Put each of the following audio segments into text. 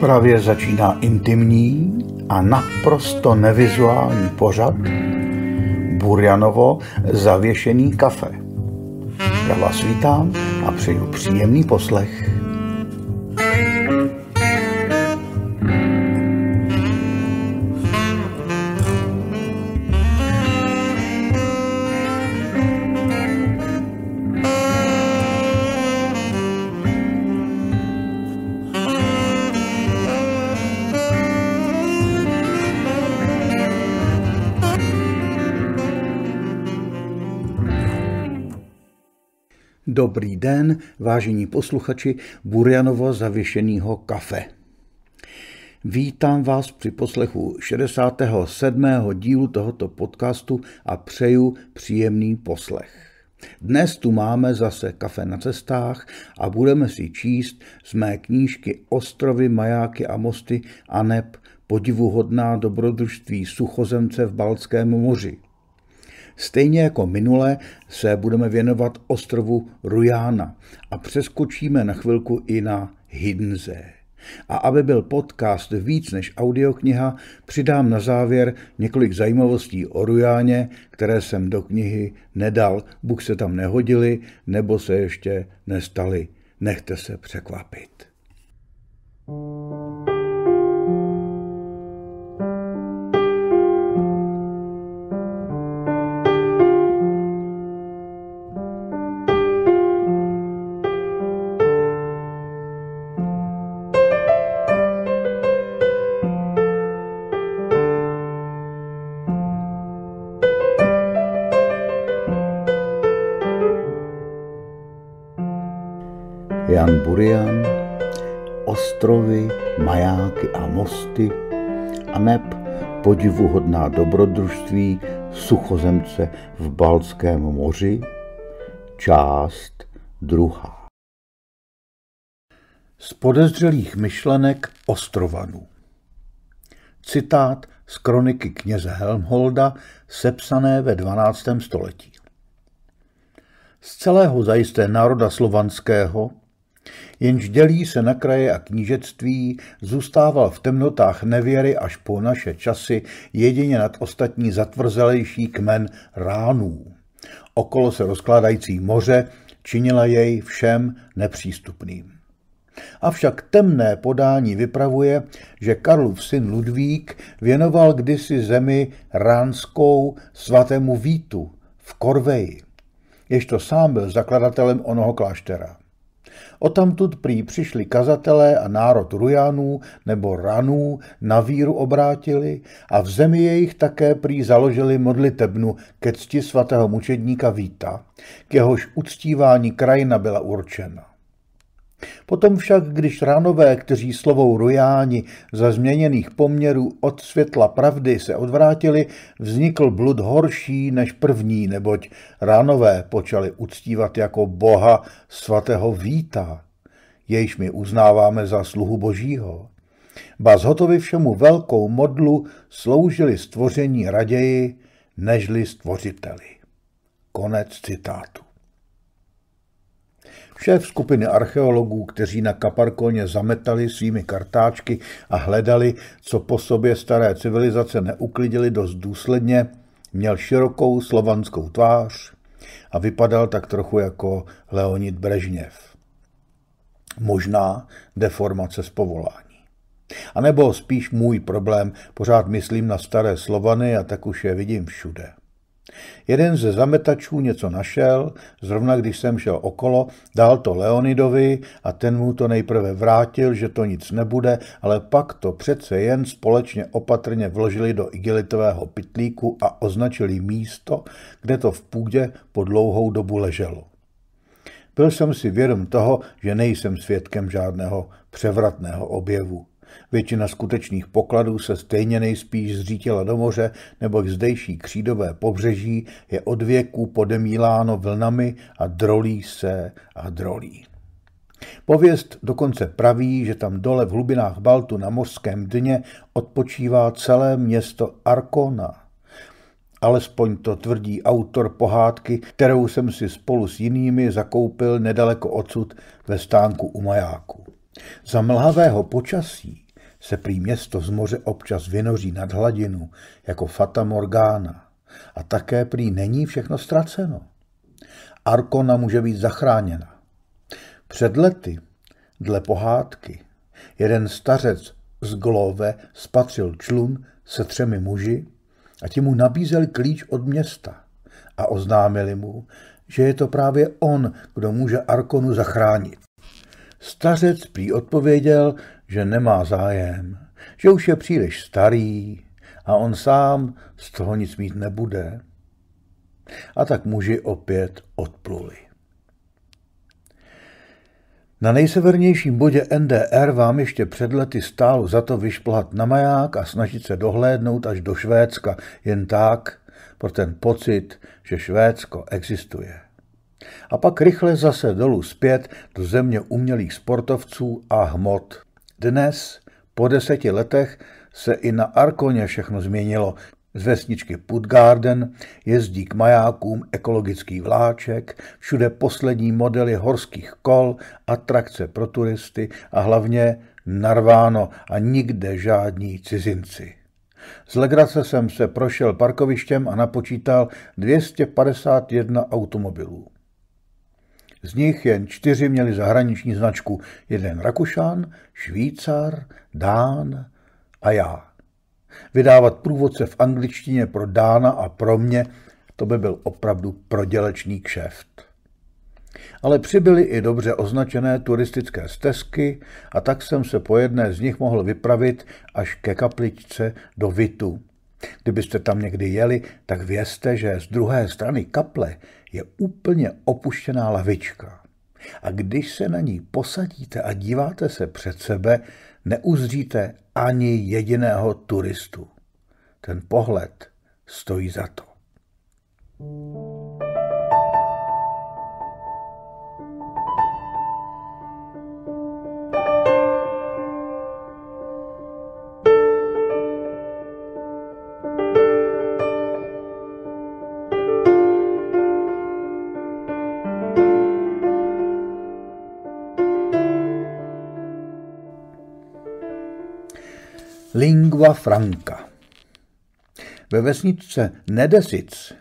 Právě začíná intimní a naprosto nevizuální pořad Burjanovo zavěšený kafe. Já vás vítám a přeju příjemný poslech. Dobrý den, vážení posluchači Burjanova zavěšeného kafe. Vítám vás při poslechu 67. dílu tohoto podcastu a přeju příjemný poslech. Dnes tu máme zase kafe na cestách a budeme si číst z mé knížky Ostrovy, majáky a mosty a neb podivuhodná dobrodružství suchozemce v Balckém moři – Stejně jako minule se budeme věnovat ostrovu Rujána a přeskočíme na chvilku i na Hinze. A aby byl podcast víc než audiokniha, přidám na závěr několik zajímavostí o Rujáně, které jsem do knihy nedal, buď se tam nehodili, nebo se ještě nestali. Nechte se překvapit. mosty a neb podivuhodná dobrodružství suchozemce v Balckém moři, část druhá. Z podezřelých myšlenek Ostrovanů Citát z kroniky kněze Helmholda, sepsané ve 12. století. Z celého zajisté národa slovanského Jenž dělí se na kraje a knížectví, zůstával v temnotách nevěry až po naše časy jedině nad ostatní zatvrzelejší kmen ránů. Okolo se rozkládající moře činila jej všem nepřístupným. Avšak temné podání vypravuje, že Karlův syn Ludvík věnoval kdysi zemi ránskou svatému Vítu v Korveji, jež to sám byl zakladatelem onoho kláštera. Otamtud prý přišli kazatelé a národ Rujanů nebo Ranů na víru obrátili a v zemi jejich také prý založili modlitebnu ke cti svatého mučedníka Víta, k jehož uctívání krajina byla určena. Potom však, když ránové, kteří slovou rojáni za změněných poměrů od světla pravdy se odvrátili, vznikl blud horší než první, neboť ránové počali uctívat jako boha svatého Víta, jejž my uznáváme za sluhu božího. Ba zhotovi všemu velkou modlu sloužili stvoření raději, nežli stvořiteli. Konec citátu. Šéf skupiny archeologů, kteří na Kaparkoně zametali svými kartáčky a hledali, co po sobě staré civilizace neuklidili dost důsledně, měl širokou slovanskou tvář a vypadal tak trochu jako Leonid Brežněv. Možná deformace z povolání. A nebo spíš můj problém, pořád myslím na staré Slovany a tak už je vidím všude. Jeden ze zametačů něco našel, zrovna když jsem šel okolo, dal to Leonidovi a ten mu to nejprve vrátil, že to nic nebude, ale pak to přece jen společně opatrně vložili do igelitového pitlíku a označili místo, kde to v půdě po dlouhou dobu leželo. Byl jsem si vědom toho, že nejsem svědkem žádného převratného objevu. Většina skutečných pokladů se stejně nejspíš zřítila do moře, neboť zdejší křídové pobřeží je od věků podemíláno vlnami a drolí se a drolí. Pověst dokonce praví, že tam dole v hlubinách Baltu na mořském dně odpočívá celé město Arkona. Alespoň to tvrdí autor pohádky, kterou jsem si spolu s jinými zakoupil nedaleko odsud ve stánku u majáku. Za mlhavého počasí se prý město z moře občas vynoří nad hladinu jako Fata Morgana a také prý není všechno ztraceno. Arkona může být zachráněna. Před lety, dle pohádky, jeden stařec z Glove spatřil člun se třemi muži a ti mu nabízeli klíč od města a oznámili mu, že je to právě on, kdo může Arkonu zachránit. Stařec prý odpověděl, že nemá zájem, že už je příliš starý a on sám z toho nic mít nebude. A tak muži opět odpluli. Na nejsevernějším bodě NDR vám ještě před lety stálo za to vyšplhat na maják a snažit se dohlédnout až do Švédska jen tak, pro ten pocit, že Švédsko existuje. A pak rychle zase dolů zpět do země umělých sportovců a hmot. Dnes, po deseti letech, se i na Arkoně všechno změnilo. Z vesničky Putgarden jezdí k majákům ekologický vláček, všude poslední modely horských kol, atrakce pro turisty a hlavně narváno a nikde žádní cizinci. Z legrace jsem se prošel parkovištěm a napočítal 251 automobilů. Z nich jen čtyři měli zahraniční značku, jeden Rakušan, Švýcar, Dán a já. Vydávat průvodce v angličtině pro Dána a pro mě, to by byl opravdu prodělečný kšeft. Ale přibyly i dobře označené turistické stezky a tak jsem se po jedné z nich mohl vypravit až ke kapličce do Vitu, Kdybyste tam někdy jeli, tak vězte, že z druhé strany kaple je úplně opuštěná lavička. A když se na ní posadíte a díváte se před sebe, neuzříte ani jediného turistu. Ten pohled stojí za to. thank you Karla Franka. Ve vesnice Nedesic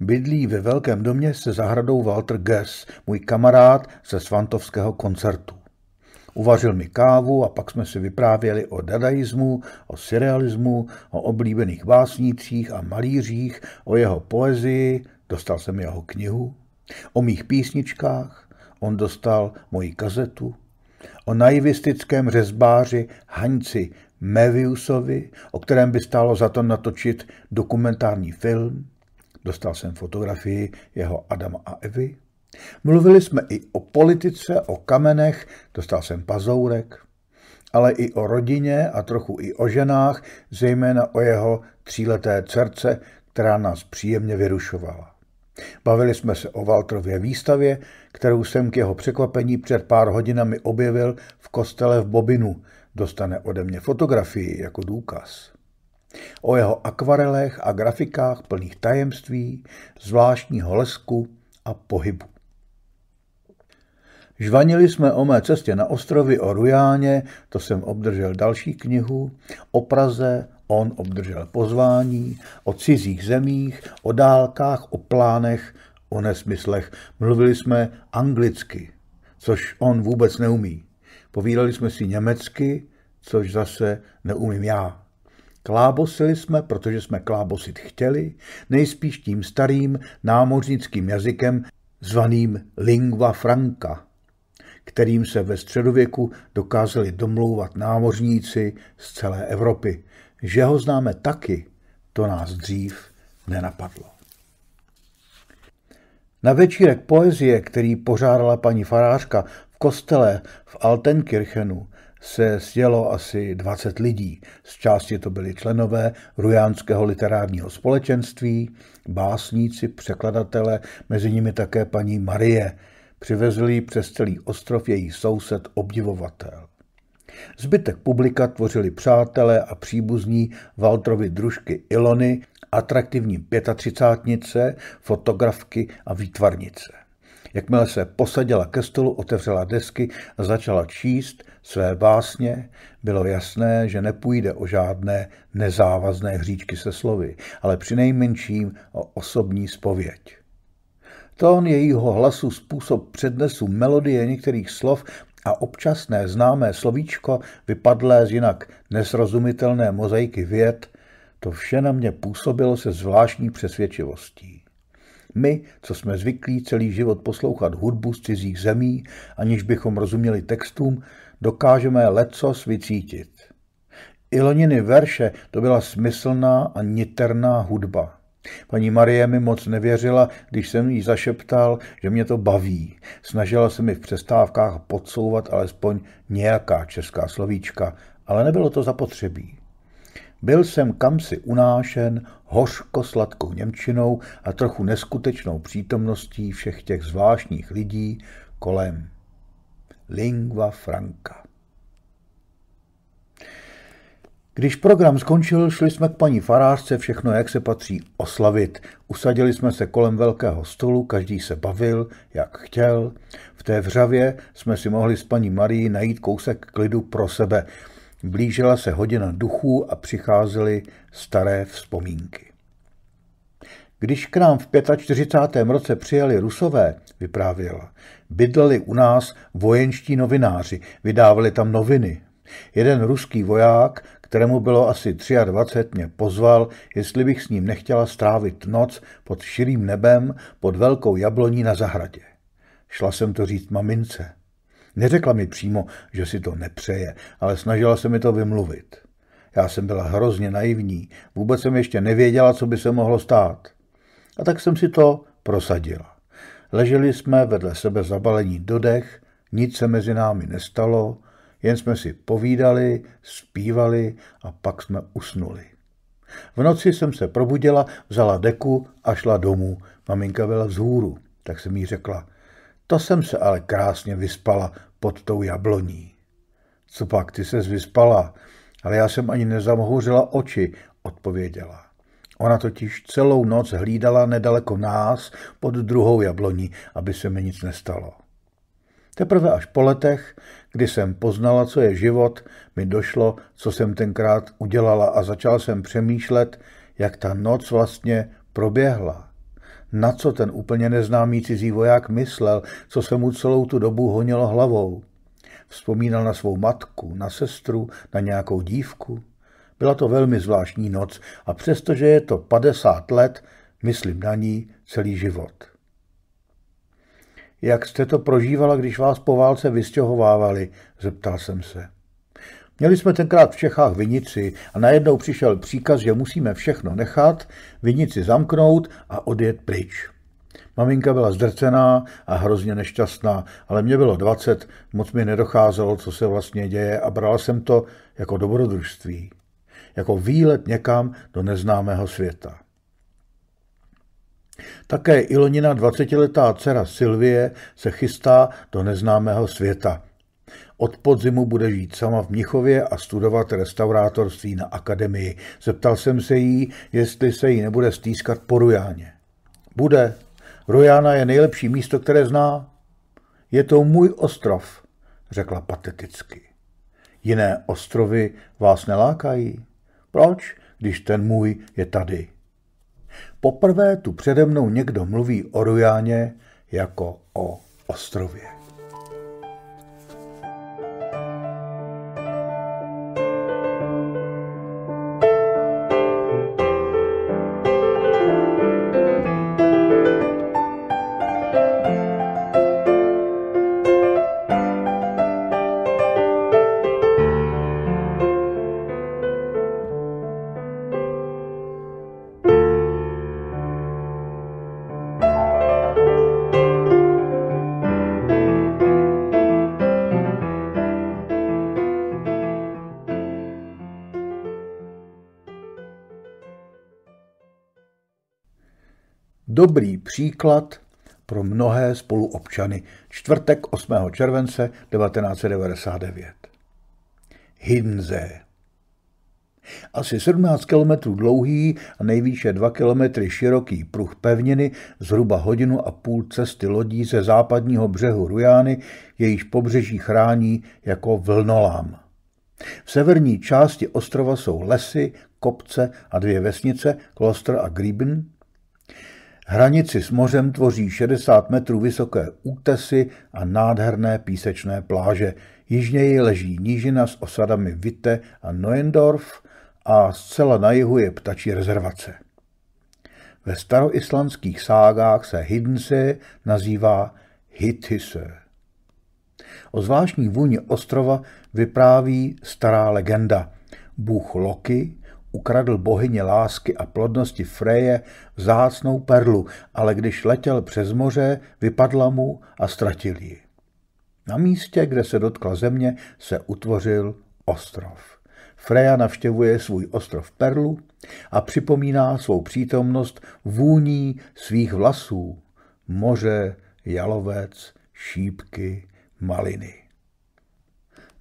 bydlí ve velkém domě se zahradou Walter Gers, můj kamarád ze Svantovského koncertu. Uvařil mi kávu a pak jsme si vyprávěli o dadaismu, o surrealismu, o oblíbených básnících a malířích, o jeho poezii, dostal jsem jeho knihu, o mých písničkách, on dostal moji kazetu, o naivistickém řezbáři Hanci Meviusovi, o kterém by stálo za to natočit dokumentární film. Dostal jsem fotografii jeho Adama a Evy. Mluvili jsme i o politice, o kamenech, dostal jsem pazourek, ale i o rodině a trochu i o ženách, zejména o jeho tříleté dcerce, která nás příjemně vyrušovala. Bavili jsme se o Valtrově výstavě, kterou jsem k jeho překvapení před pár hodinami objevil v kostele v Bobinu, dostane ode mě fotografii jako důkaz. O jeho akvarelech a grafikách plných tajemství, zvláštního lesku a pohybu. Žvanili jsme o mé cestě na ostrovy o Rujáně, to jsem obdržel další knihu, o Praze, on obdržel pozvání, o cizích zemích, o dálkách, o plánech, o nesmyslech. Mluvili jsme anglicky, což on vůbec neumí. Povídali jsme si německy, což zase neumím já. Klábosili jsme, protože jsme klábosit chtěli, nejspíš tím starým námořnickým jazykem zvaným lingua franca, kterým se ve středověku dokázali domlouvat námořníci z celé Evropy. Že ho známe taky, to nás dřív nenapadlo. Na večírek poezie, který pořádala paní farářka v kostele v Altenkirchenu se sjelo asi 20 lidí. Z části to byli členové rujánského literárního společenství, básníci, překladatele, mezi nimi také paní Marie. Přivezli přes celý ostrov její soused obdivovatel. Zbytek publika tvořili přátelé a příbuzní Valtrovi družky Ilony, atraktivní pětatřicátnice, fotografky a výtvarnice. Jakmile se posadila ke stolu, otevřela desky a začala číst své básně, bylo jasné, že nepůjde o žádné nezávazné hříčky se slovy, ale přinejmenším o osobní spověď. Tón jejího hlasu, způsob přednesu, melodie některých slov a občasné známé slovíčko vypadlé z jinak nesrozumitelné mozaiky věd, to vše na mě působilo se zvláštní přesvědčivostí. My, co jsme zvyklí celý život poslouchat hudbu z cizích zemí, aniž bychom rozuměli textům, dokážeme lecos vycítit. Iloniny verše to byla smyslná a niterná hudba. Paní Marie mi moc nevěřila, když jsem jí zašeptal, že mě to baví. Snažila se mi v přestávkách podsouvat alespoň nějaká česká slovíčka, ale nebylo to zapotřebí. Byl jsem kamsi unášen hořko-sladkou Němčinou a trochu neskutečnou přítomností všech těch zvláštních lidí kolem. Lingva franca. Když program skončil, šli jsme k paní farářce všechno, jak se patří, oslavit. Usadili jsme se kolem velkého stolu, každý se bavil, jak chtěl. V té vřavě jsme si mohli s paní Marí najít kousek klidu pro sebe – Blížila se hodina duchů a přicházely staré vzpomínky. Když k nám v 45. roce přijeli Rusové, vyprávěla, bydleli u nás vojenští novináři, vydávali tam noviny. Jeden ruský voják, kterému bylo asi 23, mě pozval, jestli bych s ním nechtěla strávit noc pod širým nebem pod velkou jabloní na zahradě. Šla jsem to říct mamince. Neřekla mi přímo, že si to nepřeje, ale snažila se mi to vymluvit. Já jsem byla hrozně naivní, vůbec jsem ještě nevěděla, co by se mohlo stát. A tak jsem si to prosadila. Leželi jsme vedle sebe zabalení do dech, nic se mezi námi nestalo, jen jsme si povídali, zpívali a pak jsme usnuli. V noci jsem se probudila, vzala deku a šla domů. Maminka byla vzhůru, tak jsem jí řekla, to jsem se ale krásně vyspala pod tou jabloní. Co pak, ty ses vyspala, ale já jsem ani nezamhouřila oči, odpověděla. Ona totiž celou noc hlídala nedaleko nás pod druhou jabloní, aby se mi nic nestalo. Teprve až po letech, kdy jsem poznala, co je život, mi došlo, co jsem tenkrát udělala a začal jsem přemýšlet, jak ta noc vlastně proběhla na co ten úplně neznámý cizí voják myslel, co se mu celou tu dobu honilo hlavou. Vzpomínal na svou matku, na sestru, na nějakou dívku. Byla to velmi zvláštní noc a přestože je to 50 let, myslím na ní celý život. Jak jste to prožívala, když vás po válce vystěhovávali? zeptal jsem se. Měli jsme tenkrát v Čechách vinici a najednou přišel příkaz, že musíme všechno nechat, vinici zamknout a odjet pryč. Maminka byla zdrcená a hrozně nešťastná, ale mě bylo 20, moc mi nedocházelo, co se vlastně děje a brala jsem to jako dobrodružství, jako výlet někam do neznámého světa. Také Ilonina 20-letá dcera Silvie se chystá do neznámého světa – od podzimu bude žít sama v Mnichově a studovat restaurátorství na akademii. Zeptal jsem se jí, jestli se jí nebude stýskat po Rujáně. Bude. Rujána je nejlepší místo, které zná. Je to můj ostrov, řekla pateticky. Jiné ostrovy vás nelákají? Proč, když ten můj je tady? Poprvé tu přede mnou někdo mluví o Rujáně jako o ostrově. dobrý příklad pro mnohé spoluobčany. Čtvrtek 8. července 1999. Hinze. Asi 17 kilometrů dlouhý a nejvýše 2 kilometry široký pruh pevniny, zhruba hodinu a půl cesty lodí ze západního břehu Rujány, jejíž pobřeží chrání jako vlnolám. V severní části ostrova jsou lesy, kopce a dvě vesnice, Kloster a Grieben, Hranici s mořem tvoří 60 metrů vysoké útesy a nádherné písečné pláže. Jižněji leží nížina s osadami Witte a Noendorf a zcela na jihu je ptačí rezervace. Ve staroislandských ságách se Hidnse nazývá Hithise. O zvláštní vůni ostrova vypráví stará legenda. Bůh Loki Ukradl bohyně lásky a plodnosti Freje vzácnou perlu, ale když letěl přes moře, vypadla mu a ztratil ji. Na místě, kde se dotkla země, se utvořil ostrov. Freja navštěvuje svůj ostrov Perlu a připomíná svou přítomnost vůní svých vlasů. Moře, jalovec, šípky, maliny.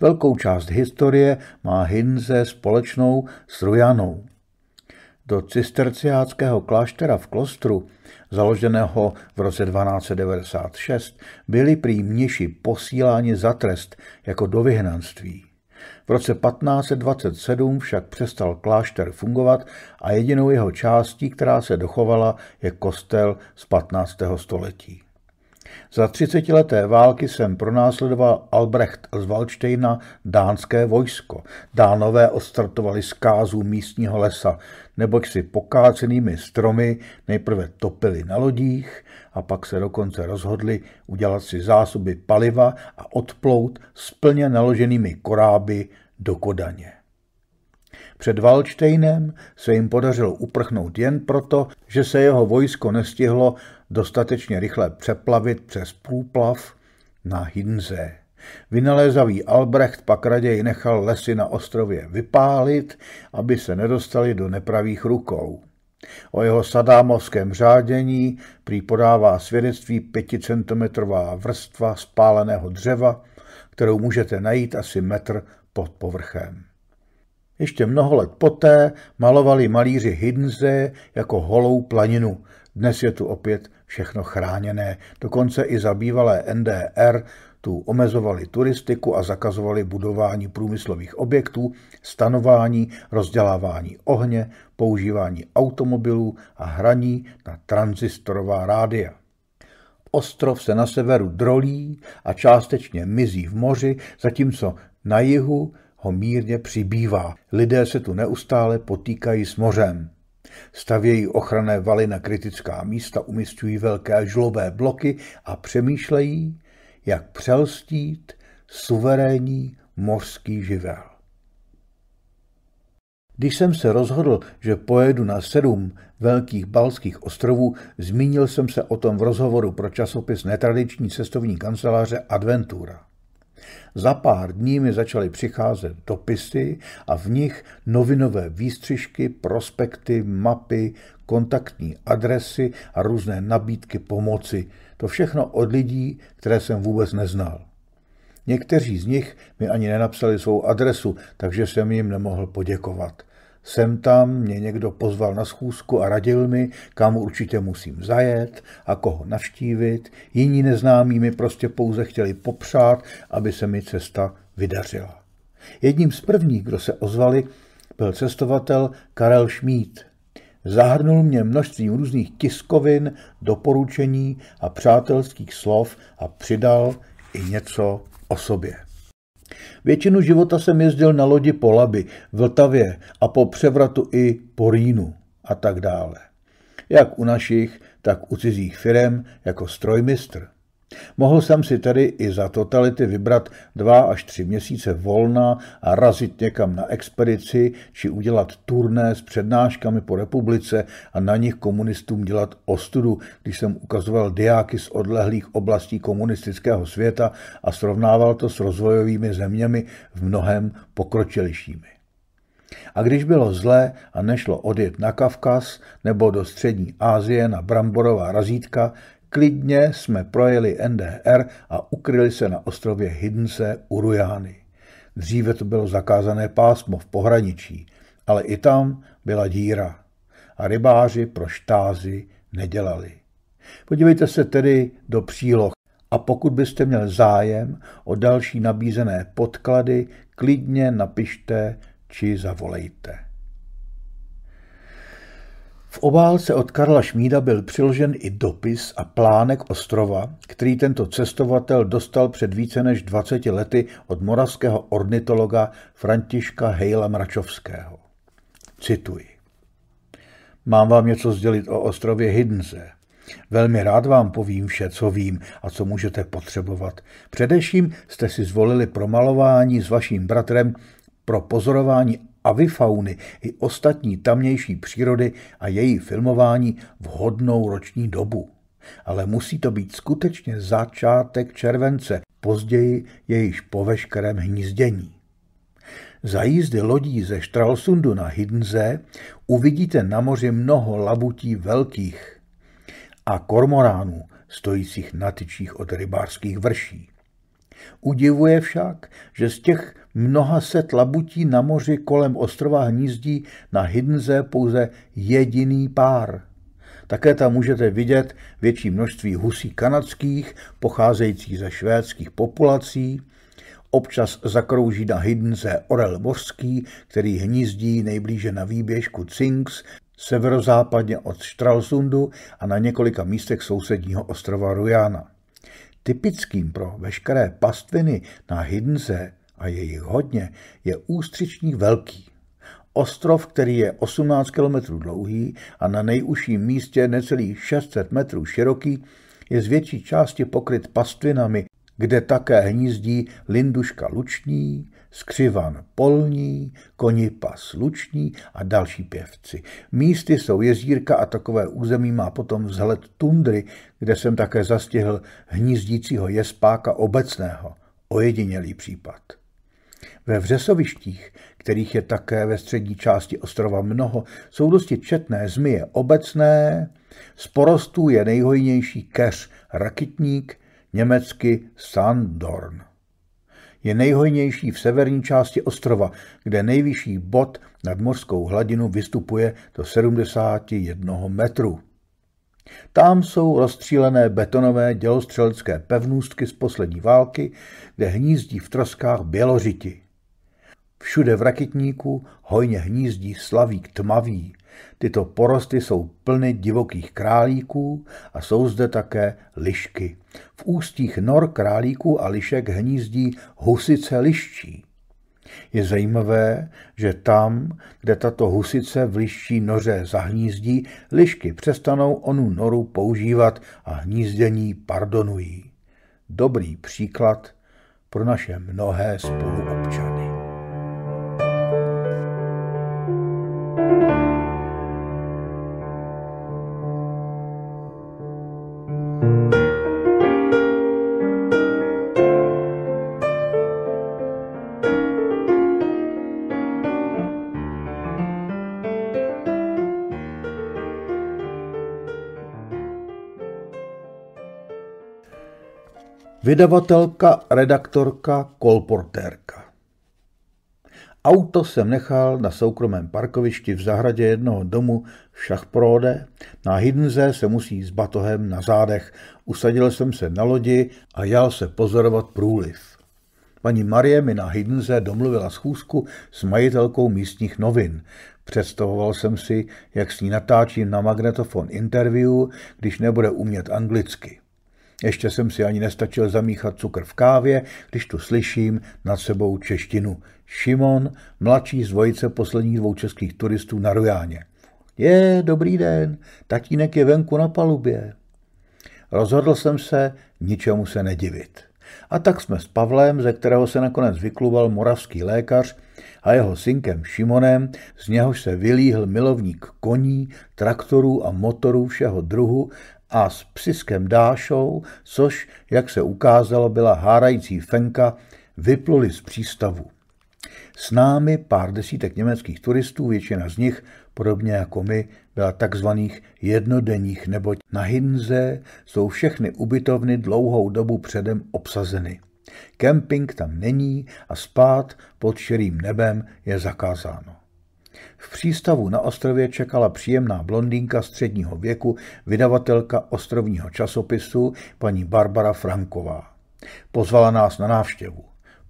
Velkou část historie má Hinze společnou s Rujanou. Do cisterciáckého kláštera v klostru, založeného v roce 1296, byli prý mniši posíláni za trest jako do vyhnanství. V roce 1527 však přestal klášter fungovat a jedinou jeho částí, která se dochovala, je kostel z 15. století. Za třicetileté války jsem pronásledoval Albrecht z Valštejna dánské vojsko. Dánové odstartovali zkázu místního lesa, neboť si pokácenými stromy nejprve topili na lodích a pak se dokonce rozhodli udělat si zásoby paliva a odplout s plně naloženými koráby do Kodaně. Před Valštejnem se jim podařilo uprchnout jen proto, že se jeho vojsko nestihlo dostatečně rychle přeplavit přes průplav na Hinze. Vynalézavý Albrecht pak raději nechal lesy na ostrově vypálit, aby se nedostali do nepravých rukou. O jeho sadámovském řádění prý podává svědectví pěticentometrová vrstva spáleného dřeva, kterou můžete najít asi metr pod povrchem. Ještě mnoho let poté malovali malíři Hiddense jako holou planinu. Dnes je tu opět všechno chráněné, dokonce i zabývalé NDR tu omezovali turistiku a zakazovali budování průmyslových objektů, stanování, rozdělávání ohně, používání automobilů a hraní na transistorová rádia. Ostrov se na severu drolí a částečně mizí v moři, zatímco na jihu ho mírně přibývá. Lidé se tu neustále potýkají s mořem. Stavějí ochranné valy na kritická místa, umistují velké žlové bloky a přemýšlejí, jak přelstít suverénní mořský živel. Když jsem se rozhodl, že pojedu na sedm velkých balských ostrovů, zmínil jsem se o tom v rozhovoru pro časopis netradiční cestovní kanceláře Adventura. Za pár dní mi začaly přicházet dopisy a v nich novinové výstřižky, prospekty, mapy, kontaktní adresy a různé nabídky pomoci. To všechno od lidí, které jsem vůbec neznal. Někteří z nich mi ani nenapsali svou adresu, takže jsem jim nemohl poděkovat. Sem tam, mě někdo pozval na schůzku a radil mi, kam určitě musím zajet a koho navštívit. Jiní neznámí mi prostě pouze chtěli popřát, aby se mi cesta vydařila. Jedním z prvních, kdo se ozvali, byl cestovatel Karel Šmíd. Zahrnul mě množstvím různých tiskovin, doporučení a přátelských slov a přidal i něco o sobě. Většinu života jsem jezdil na lodi po Labi, Vltavě a po převratu i po Rýnu a tak dále. Jak u našich, tak u cizích firem jako strojmistr. Mohl jsem si tedy i za totality vybrat dva až tři měsíce volna a razit někam na expedici či udělat turné s přednáškami po republice a na nich komunistům dělat ostudu, když jsem ukazoval diáky z odlehlých oblastí komunistického světa a srovnával to s rozvojovými zeměmi v mnohem pokročilejšími. A když bylo zlé a nešlo odjet na Kavkaz nebo do střední Asie na bramborová razítka, Klidně jsme projeli NDR a ukryli se na ostrově Hiddense u Rujány. Dříve to bylo zakázané pásmo v pohraničí, ale i tam byla díra a rybáři pro štázy nedělali. Podívejte se tedy do příloh a pokud byste měl zájem o další nabízené podklady, klidně napište či zavolejte. V obálce od Karla Šmída byl přiložen i dopis a plánek ostrova, který tento cestovatel dostal před více než 20 lety od moravského ornitologa Františka Hejla Mračovského. Cituji. Mám vám něco sdělit o ostrově Hiddense. Velmi rád vám povím vše, co vím a co můžete potřebovat. Především jste si zvolili promalování s vaším bratrem pro pozorování avifauny i ostatní tamnější přírody a její filmování vhodnou roční dobu. Ale musí to být skutečně začátek července, později je již po veškerém hnízdění. Za jízdy lodí ze Štralsundu na Hidnze uvidíte na moři mnoho labutí velkých a kormoránů stojících na tyčích od rybářských vrší. Udivuje však, že z těch Mnoha set labutí na moři kolem ostrova hnízdí na Hydnze pouze jediný pár. Také tam můžete vidět větší množství husí kanadských, pocházejících ze švédských populací. Občas zakrouží na Hydnze orel mořský, který hnízdí nejblíže na výběžku Cinks, severozápadně od Stralsundu a na několika místech sousedního ostrova Rujana. Typickým pro veškeré pastviny na Hydnze a je jich hodně, je Ústřičník Velký. Ostrov, který je 18 km dlouhý a na nejužším místě necelých 600 metrů široký, je z větší části pokryt pastvinami, kde také hnízdí linduška luční, skřivan polní, konipa luční a další pěvci. Místy jsou jezírka a takové území má potom vzhled tundry, kde jsem také zastihl hnízdícího jespáka obecného, ojedinělý případ. Ve vřesovištích, kterých je také ve střední části ostrova mnoho, jsou dosti četné zmije obecné, z porostů je nejhojnější keř rakitník, německy Sandorn. Je nejhojnější v severní části ostrova, kde nejvyšší bod nad mořskou hladinu vystupuje do 71 metru. Tam jsou rozstřílené betonové dělostřelecké pevnůstky z poslední války, kde hnízdí v troskách běložiti. Všude v raketníku hojně hnízdí slavík tmavý. Tyto porosty jsou plny divokých králíků a jsou zde také lišky. V ústích nor králíků a lišek hnízdí husice liščí. Je zajímavé, že tam, kde tato husice v liščí noře zahnízdí, lišky přestanou onu noru používat a hnízdění pardonují. Dobrý příklad pro naše mnohé spoluobčany. Vydavatelka, redaktorka, kolportérka. Auto jsem nechal na soukromém parkovišti v zahradě jednoho domu v Šachprode. Na Hidnze se musí s batohem na zádech. Usadil jsem se na lodi a jel se pozorovat průliv. Paní Marie mi na Hidnze domluvila schůzku s majitelkou místních novin. Představoval jsem si, jak s ní natáčím na magnetofon interview, když nebude umět anglicky. Ještě jsem si ani nestačil zamíchat cukr v kávě, když tu slyším nad sebou češtinu. Šimon, mladší z dvojice posledních dvou českých turistů na Rujáně. Je, dobrý den, tatínek je venku na palubě. Rozhodl jsem se ničemu se nedivit. A tak jsme s Pavlem, ze kterého se nakonec vykluval moravský lékař, a jeho synkem Šimonem, z něhož se vylíhl milovník koní, traktorů a motorů všeho druhu a s přiskem Dášou, což, jak se ukázalo, byla hárající fenka, vypluli z přístavu. S námi pár desítek německých turistů, většina z nich, podobně jako my, byla takzvaných jednodenních, neboť na Hinze jsou všechny ubytovny dlouhou dobu předem obsazeny. Kemping tam není a spát pod širým nebem je zakázáno. V přístavu na ostrově čekala příjemná blondýnka středního věku, vydavatelka ostrovního časopisu, paní Barbara Franková. Pozvala nás na návštěvu.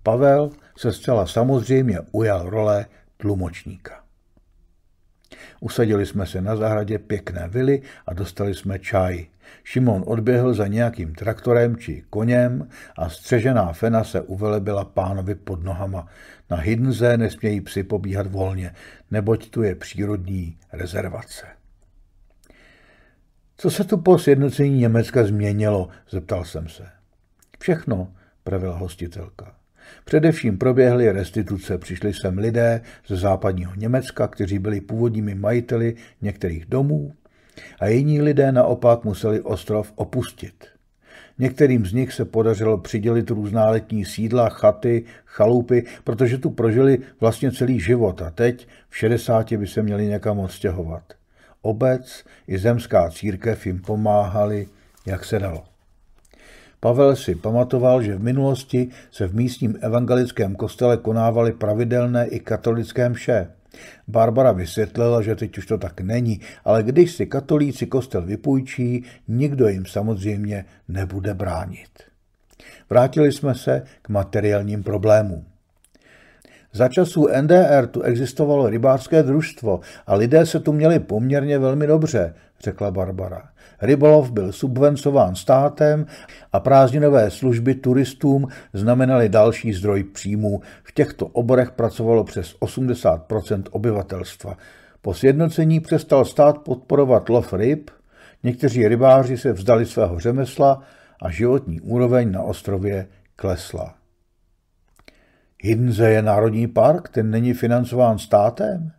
Pavel se zcela samozřejmě ujal role tlumočníka. Usadili jsme se na zahradě pěkné vily a dostali jsme čaj. Šimon odběhl za nějakým traktorem či koněm a střežená fena se uvelebila pánovi pod nohama. Na Hidnze nesmějí psi pobíhat volně, neboť tu je přírodní rezervace. Co se tu po sjednocení Německa změnilo, zeptal jsem se. Všechno, pravila hostitelka. Především proběhly restituce, přišli sem lidé ze západního Německa, kteří byli původními majiteli některých domů, a jiní lidé naopak museli ostrov opustit. Některým z nich se podařilo přidělit různá letní sídla, chaty, chalupy, protože tu prožili vlastně celý život a teď v 60 by se měli někam odstěhovat. Obec i zemská církev jim pomáhali, jak se dalo. Pavel si pamatoval, že v minulosti se v místním evangelickém kostele konávaly pravidelné i katolické mše. Barbara vysvětlila, že teď už to tak není, ale když si katolíci kostel vypůjčí, nikdo jim samozřejmě nebude bránit. Vrátili jsme se k materiálním problémům. Za časů NDR tu existovalo rybářské družstvo a lidé se tu měli poměrně velmi dobře, řekla Barbara. Rybolov byl subvencován státem a prázdninové služby turistům znamenaly další zdroj příjmů. V těchto oborech pracovalo přes 80 obyvatelstva. Po sjednocení přestal stát podporovat lov ryb, někteří rybáři se vzdali svého řemesla a životní úroveň na ostrově klesla. Hiddenze je národní park, ten není financován státem?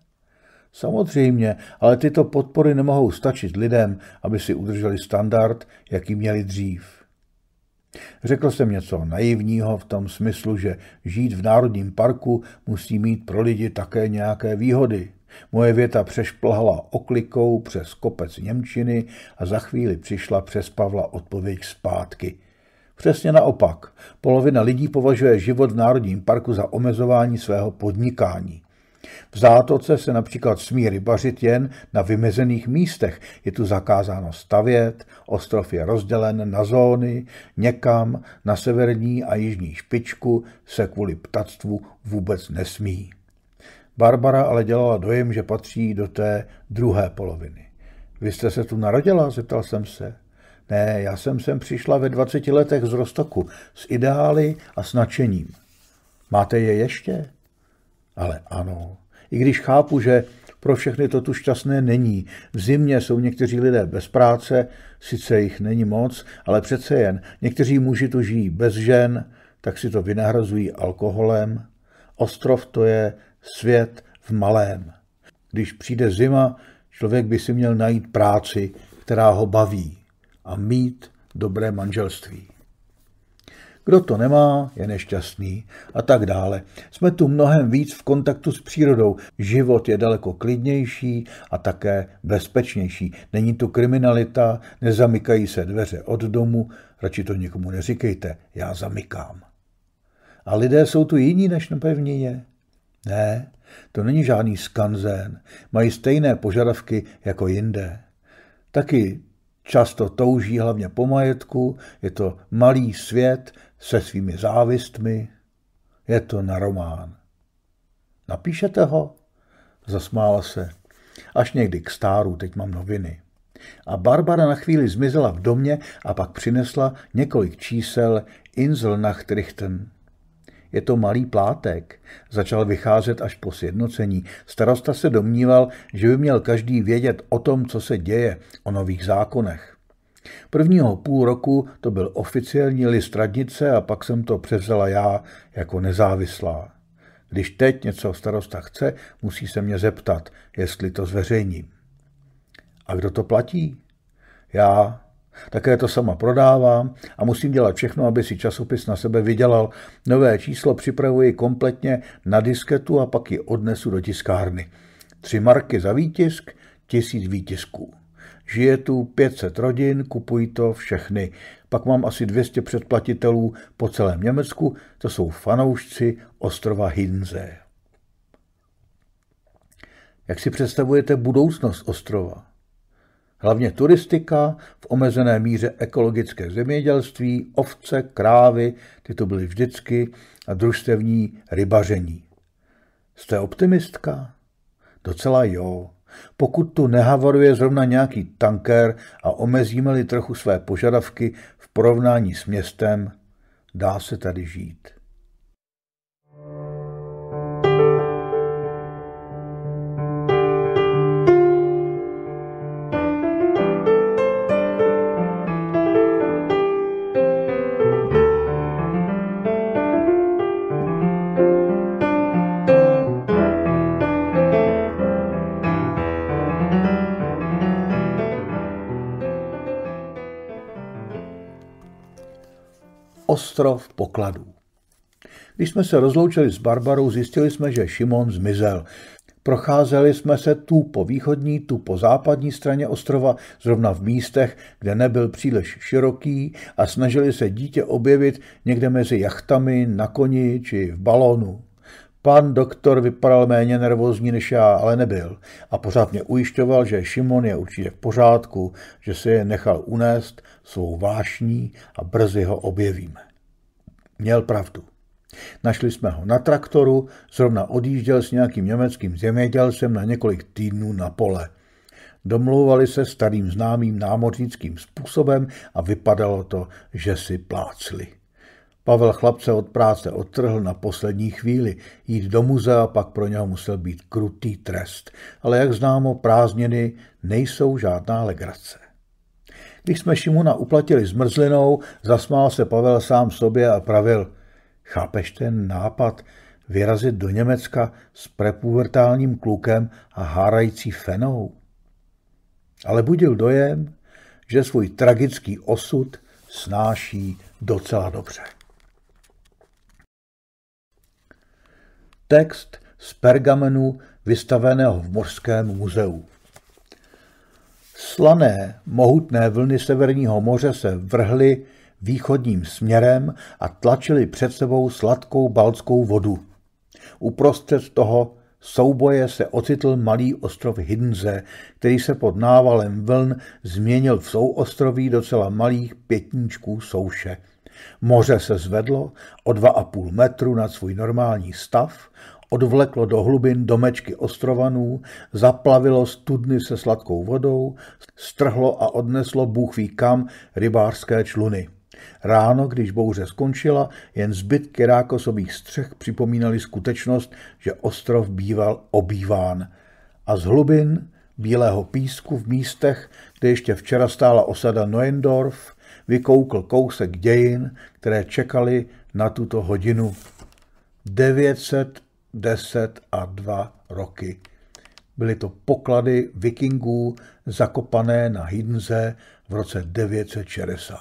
Samozřejmě, ale tyto podpory nemohou stačit lidem, aby si udrželi standard, jaký měli dřív. Řekl jsem něco naivního v tom smyslu, že žít v národním parku musí mít pro lidi také nějaké výhody. Moje věta přešplhala oklikou přes kopec Němčiny a za chvíli přišla přes Pavla odpověď zpátky. Přesně naopak, polovina lidí považuje život v Národním parku za omezování svého podnikání. V zátoce se například smí rybařit jen na vymezených místech. Je tu zakázáno stavět, ostrov je rozdělen na zóny, někam na severní a jižní špičku se kvůli ptactvu vůbec nesmí. Barbara ale dělala dojem, že patří do té druhé poloviny. Vy jste se tu narodila? zeptal jsem se. Ne, já jsem sem přišla ve 20 letech z Rostoku, s ideály a s nadšením. Máte je ještě? Ale ano, i když chápu, že pro všechny to tu šťastné není. V zimě jsou někteří lidé bez práce, sice jich není moc, ale přece jen. Někteří muži tu žijí bez žen, tak si to vynahrazují alkoholem. Ostrov to je svět v malém. Když přijde zima, člověk by si měl najít práci, která ho baví a mít dobré manželství. Kdo to nemá, je nešťastný a tak dále. Jsme tu mnohem víc v kontaktu s přírodou. Život je daleko klidnější a také bezpečnější. Není tu kriminalita, nezamykají se dveře od domu, radši to někomu neříkejte, já zamykám. A lidé jsou tu jiní než na pevnině. Ne, to není žádný skanzen. Mají stejné požadavky jako jinde. Taky Často touží hlavně po majetku, je to malý svět se svými závistmi, je to na román. Napíšete ho? Zasmála se. Až někdy k stáru, teď mám noviny. A Barbara na chvíli zmizela v domě a pak přinesla několik čísel Inselnachtrichten. Je to malý plátek. Začal vycházet až po sjednocení. Starosta se domníval, že by měl každý vědět o tom, co se děje, o nových zákonech. Prvního půl roku to byl oficiální list radnice a pak jsem to převzala já jako nezávislá. Když teď něco starosta chce, musí se mě zeptat, jestli to zveřejním. A kdo to platí? Já, také to sama prodávám a musím dělat všechno, aby si časopis na sebe vydělal. Nové číslo připravuji kompletně na disketu a pak ji odnesu do tiskárny. Tři marky za výtisk, tisíc výtisků. Žije tu 500 rodin, kupují to všechny. Pak mám asi 200 předplatitelů po celém Německu, to jsou fanoušci ostrova Hinze. Jak si představujete budoucnost ostrova? hlavně turistika, v omezené míře ekologické zemědělství, ovce, krávy, ty to byly vždycky, a družstevní rybaření. Jste optimistka? Docela jo. Pokud tu nehavaruje zrovna nějaký tanker a omezíme-li trochu své požadavky v porovnání s městem, dá se tady žít. thank you Ostrov pokladů. Když jsme se rozloučili s Barbarou, zjistili jsme, že Šimon zmizel. Procházeli jsme se tu po východní, tu po západní straně ostrova, zrovna v místech, kde nebyl příliš široký a snažili se dítě objevit někde mezi jachtami, na koni či v balónu. Pan doktor vypadal méně nervózní než já, ale nebyl. A pořád mě ujišťoval, že Šimon je určitě v pořádku, že se je nechal unést svou vášní a brzy ho objevíme. Měl pravdu. Našli jsme ho na traktoru, zrovna odjížděl s nějakým německým zemědělcem na několik týdnů na pole. Domlouvali se starým známým námořnickým způsobem a vypadalo to, že si plácli. Pavel chlapce od práce odtrhl na poslední chvíli. Jít do muzea pak pro něho musel být krutý trest. Ale jak známo, prázdniny nejsou žádná legrace. Když jsme Šimuna uplatili zmrzlinou, zasmál se Pavel sám sobě a pravil. Chápeš ten nápad? Vyrazit do Německa s prepubertálním klukem a hárající fenou? Ale budil dojem, že svůj tragický osud snáší docela dobře. Text z pergamenu vystaveného v Morském muzeu. Slané, mohutné vlny Severního moře se vrhly východním směrem a tlačily před sebou sladkou balckou vodu. Uprostřed toho souboje se ocitl malý ostrov Hidnze, který se pod návalem vln změnil v souostroví docela malých pětníčků souše. Moře se zvedlo o 2,5 metru nad svůj normální stav odvleklo do hlubin domečky ostrovanů, zaplavilo studny se sladkou vodou, strhlo a odneslo bůh ví kam rybářské čluny. Ráno, když bouře skončila, jen zbytky rákosových střech připomínaly skutečnost, že ostrov býval obýván. A z hlubin bílého písku v místech, kde ještě včera stála osada Noendorf, vykoukl kousek dějin, které čekali na tuto hodinu. 900 10 a 2 roky. Byly to poklady vikingů zakopané na Hidnze v roce 960.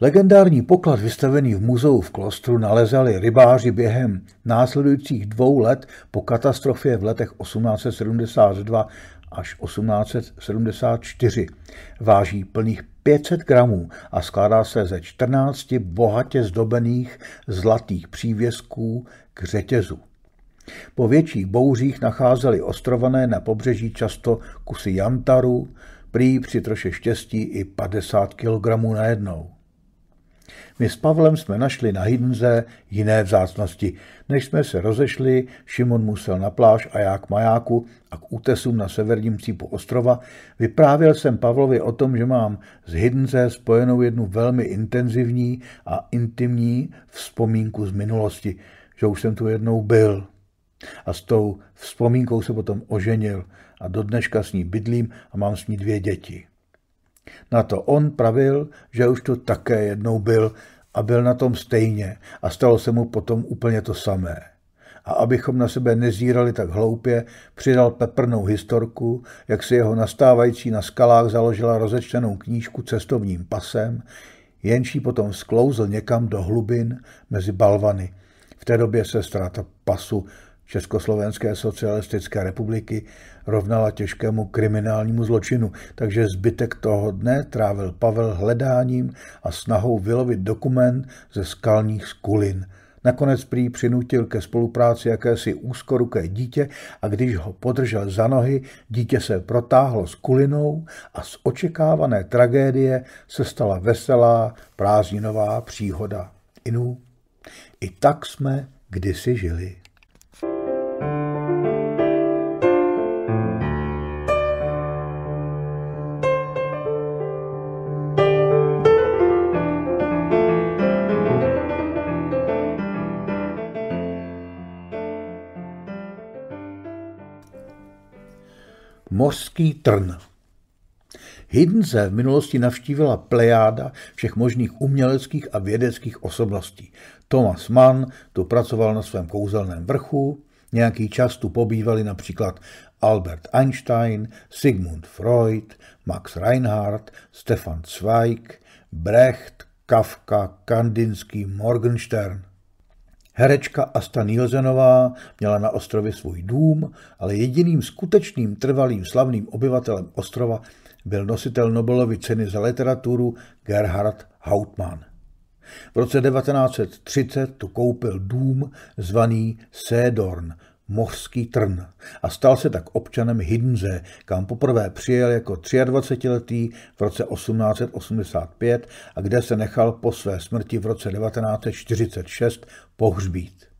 Legendární poklad vystavený v muzeu v klostru nalezali rybáři během následujících dvou let po katastrofě v letech 1872 až 1874. Váží plných 500 gramů a skládá se ze 14 bohatě zdobených zlatých přívěsků k řetězu. Po větších bouřích nacházeli ostrované na pobřeží často kusy jantaru, prý při troše štěstí i 50 kg najednou. My s Pavlem jsme našli na Hidnze jiné vzácnosti. Než jsme se rozešli, Šimon musel na pláž a já k majáku a k útesům na severním cípu ostrova. Vyprávěl jsem Pavlovi o tom, že mám z Hidnze spojenou jednu velmi intenzivní a intimní vzpomínku z minulosti, že už jsem tu jednou byl. A s tou vzpomínkou se potom oženil a do dneška s ní bydlím a mám s ní dvě děti. Na to on pravil, že už tu také jednou byl a byl na tom stejně a stalo se mu potom úplně to samé. A abychom na sebe nezírali tak hloupě, přidal peprnou historku, jak si jeho nastávající na skalách založila rozečtenou knížku cestovním pasem, jenší potom sklouzl někam do hlubin mezi balvany. V té době se ztráta pasu Československé socialistické republiky rovnala těžkému kriminálnímu zločinu, takže zbytek toho dne trávil Pavel hledáním a snahou vylovit dokument ze skalních skulin. Nakonec prý přinutil ke spolupráci jakési úzkoruké dítě a když ho podržel za nohy, dítě se protáhlo s kulinou a z očekávané tragédie se stala veselá prázdninová příhoda. Inu, i tak jsme kdysi žili. mořský trn. Hiddense v minulosti navštívila plejáda všech možných uměleckých a vědeckých osobností. Thomas Mann tu pracoval na svém kouzelném vrchu, nějaký čas tu pobývali například Albert Einstein, Sigmund Freud, Max Reinhardt, Stefan Zweig, Brecht, Kafka, Kandinsky, Morgenstern – Herečka Asta Nielsenová měla na ostrově svůj dům, ale jediným skutečným trvalým slavným obyvatelem ostrova byl nositel Nobelovy ceny za literaturu Gerhard Hauptmann. V roce 1930 tu koupil dům zvaný Sedorn, mořský trn a stal se tak občanem Hiddenze, kam poprvé přijel jako 23-letý v roce 1885 a kde se nechal po své smrti v roce 1946 pohřbít.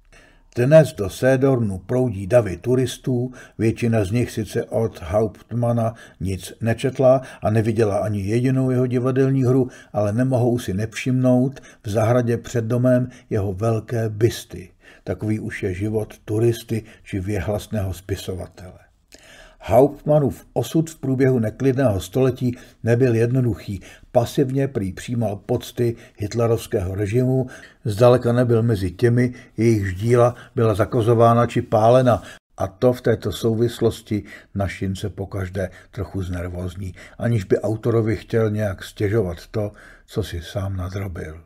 Dnes do Sédornu proudí davy turistů, většina z nich sice od Hauptmana nic nečetla a neviděla ani jedinou jeho divadelní hru, ale nemohou si nepřimnout v zahradě před domem jeho velké bysty. Takový už je život turisty či věhlasného spisovatele. Hauptmannův osud v průběhu neklidného století nebyl jednoduchý. Pasivně prý přijímal pocty hitlerovského režimu, zdaleka nebyl mezi těmi, jejichž díla byla zakazována či pálena. A to v této souvislosti našince se pokaždé trochu znervozní, aniž by autorovi chtěl nějak stěžovat to, co si sám nadrobil.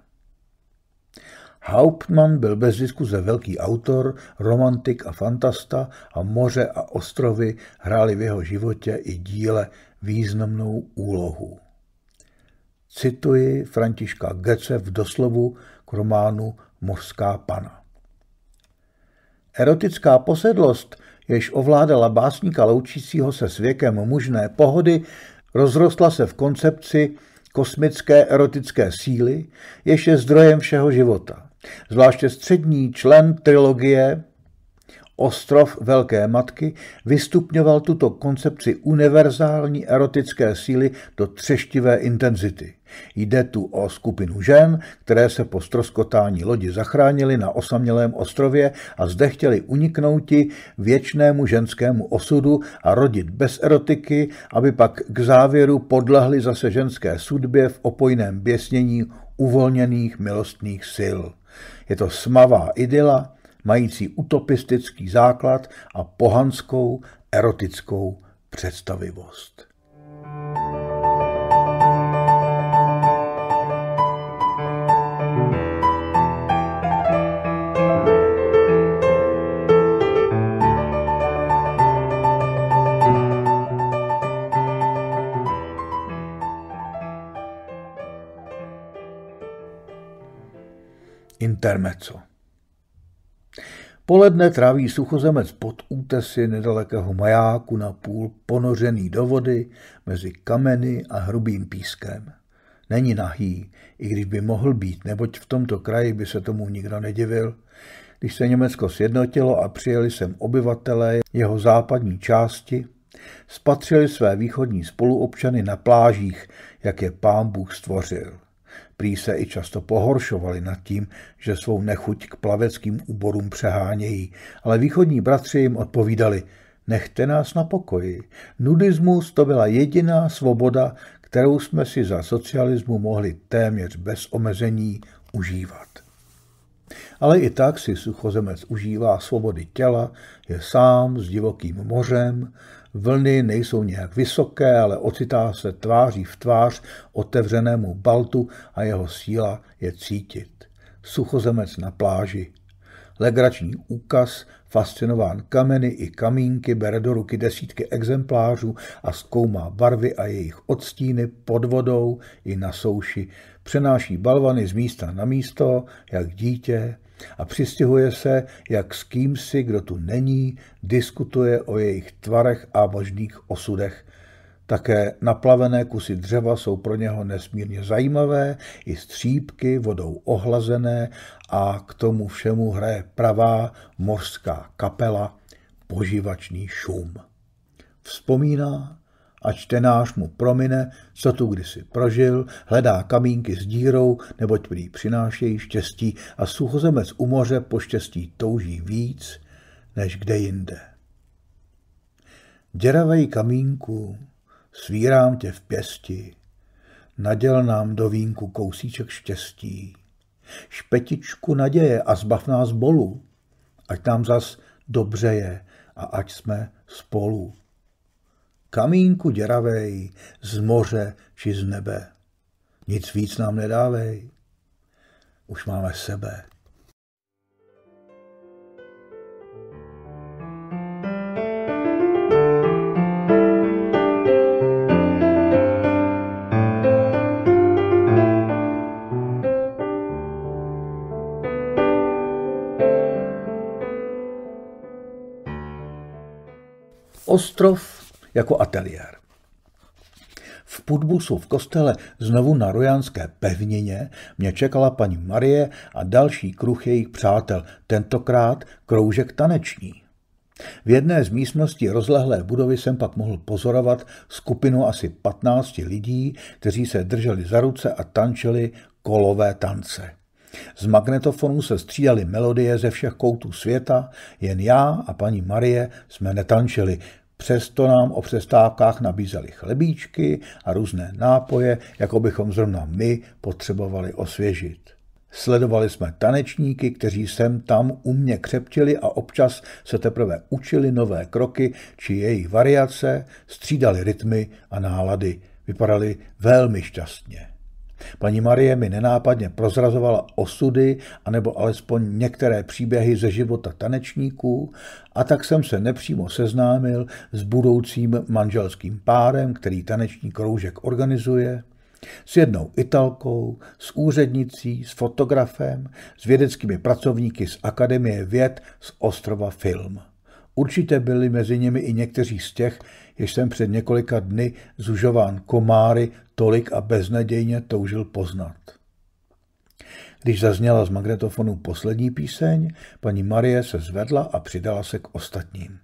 Hauptmann byl bez diskuze velký autor, romantik a fantasta a moře a ostrovy hrály v jeho životě i díle významnou úlohu. Cituji Františka Gece v doslovu k románu Mořská pana. Erotická posedlost, jež ovládala básníka loučícího se s věkem mužné pohody, rozrostla se v koncepci kosmické erotické síly, jež je zdrojem všeho života. Zvláště střední člen trilogie Ostrov Velké matky vystupňoval tuto koncepci univerzální erotické síly do třeštivé intenzity. Jde tu o skupinu žen, které se po stroskotání lodi zachránili na osamělém ostrově a zde chtěli uniknouti věčnému ženskému osudu a rodit bez erotiky, aby pak k závěru podlehli zase ženské sudbě v opojném běsnění uvolněných milostných sil. Je to smavá idyla, mající utopistický základ a pohanskou erotickou představivost. intermeco. Poledne tráví suchozemec pod útesy nedalekého majáku na půl ponořený do vody mezi kameny a hrubým pískem. Není nahý, i když by mohl být, neboť v tomto kraji by se tomu nikdo nedivil. Když se Německo sjednotilo a přijeli sem obyvatelé jeho západní části, spatřili své východní spoluobčany na plážích, jak je pán Bůh stvořil prý se i často pohoršovali nad tím, že svou nechuť k plaveckým úborům přehánějí, ale východní bratři jim odpovídali, nechte nás na pokoji. Nudismus to byla jediná svoboda, kterou jsme si za socialismu mohli téměř bez omezení užívat. Ale i tak si suchozemec užívá svobody těla, je sám s divokým mořem Vlny nejsou nějak vysoké, ale ocitá se tváří v tvář otevřenému baltu a jeho síla je cítit. Suchozemec na pláži. Legrační úkaz, fascinován kameny i kamínky, bere do ruky desítky exemplářů a zkoumá barvy a jejich odstíny pod vodou i na souši. Přenáší balvany z místa na místo, jak dítě, a přistěhuje se, jak s kým si, kdo tu není, diskutuje o jejich tvarech a možných osudech. Také naplavené kusy dřeva jsou pro něho nesmírně zajímavé, i střípky vodou ohlazené a k tomu všemu hraje pravá mořská kapela, poživačný šum. Vzpomíná, a čtenář mu promine, co tu kdysi prožil, hledá kamínky s dírou, neboť prý přinášejí štěstí a suchozemec u moře po štěstí touží víc, než kde jinde. Děravej kamínku, svírám tě v pěsti, naděl nám do vínku kousíček štěstí, špetičku naděje a zbav nás bolu, ať nám zas dobře je a ať jsme spolu kamínku děravej, z moře či z nebe. Nic víc nám nedávej, už máme sebe. Ostrov jako ateliér. V Pudbusu v kostele znovu na Rojanské pevnině mě čekala paní Marie a další kruh jejich přátel, tentokrát kroužek taneční. V jedné z místností rozlehlé budovy jsem pak mohl pozorovat skupinu asi 15 lidí, kteří se drželi za ruce a tančili kolové tance. Z magnetofonu se střídaly melodie ze všech koutů světa, jen já a paní Marie jsme netančili, Přesto nám o přestávkách nabízeli chlebíčky a různé nápoje, jako bychom zrovna my potřebovali osvěžit. Sledovali jsme tanečníky, kteří sem tam mě křepčili a občas se teprve učili nové kroky či jejich variace, střídali rytmy a nálady. Vypadali velmi šťastně. Paní Marie mi nenápadně prozrazovala osudy anebo alespoň některé příběhy ze života tanečníků a tak jsem se nepřímo seznámil s budoucím manželským párem, který taneční kroužek organizuje, s jednou italkou, s úřednicí, s fotografem, s vědeckými pracovníky z Akademie věd z ostrova Film. Určitě byli mezi nimi i někteří z těch, jež jsem před několika dny zužován komáry tolik a beznadějně toužil poznat. Když zazněla z magnetofonu poslední píseň, paní Marie se zvedla a přidala se k ostatním.